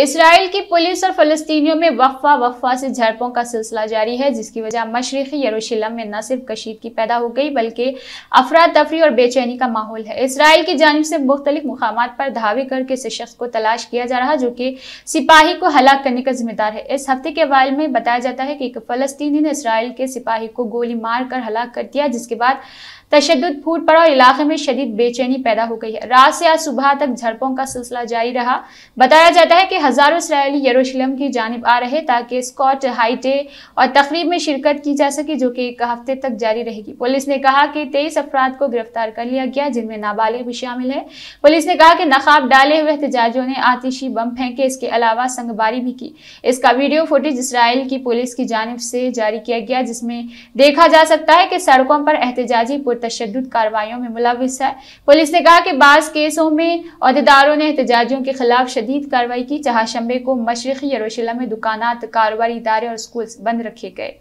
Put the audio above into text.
Israel की police और फलस्तीनियों में वफा वफा से झड़पों का सिलसिला जारी है जिसकी वजह मशरक़ी यरूशलम में न सिर्फ कशीदगी पैदा हो गई बल्कि अफरा तफरी और बेचैनी का माहौल है इसराइल की जानब से मुख्तलिफ मकाम पर धावे करके इस शख्स को तलाश किया जा रहा जो कि सिपाही को हलाक करने का जिम्मेदार है इस हफ्ते के अवाल में बताया जाता है कि एक फलस्तनी ने इसराइल के सिपाही को गोली मार कर हलाक कर दिया जिसके बाद तशद फूट पड़ा और इलाके में शदीद बेचैनी पैदा हो गई है रात से आज सुबह तक झड़पों का सिलसिला जारी रहा बताया जाता है कि हज़ारों इसराइली यरूशलेम की जानब आ रहे ताकि स्कॉट हाईटे और तकरीब में शिरकत की जा सके जो कि एक हफ्ते तक जारी रहेगी पुलिस ने कहा कि तेईस अफराद को गिरफ्तार कर लिया गया जिनमें नाबालिग भी शामिल है पुलिस ने कहा कि नकाब डाले हुए एहतजाजों ने आतिशी बम फेंके इसके अलावा संगबारी भी की इसका वीडियो फुटेज इसराइल की पुलिस की जानब से जारी किया गया जिसमें देखा जा सकता है कि सड़कों पर एहतजाजी पुरतशद कार्रवाई में मुलविस है पुलिस ने कहा कि बास केसों में अहदेदारों ने एहतजाजों के खिलाफ शदीद कार्रवाई की जहां शंबे को मशरक़ी यरूशलेम में दुकान कारोबारी इदारे और स्कूल्स बंद रखे गए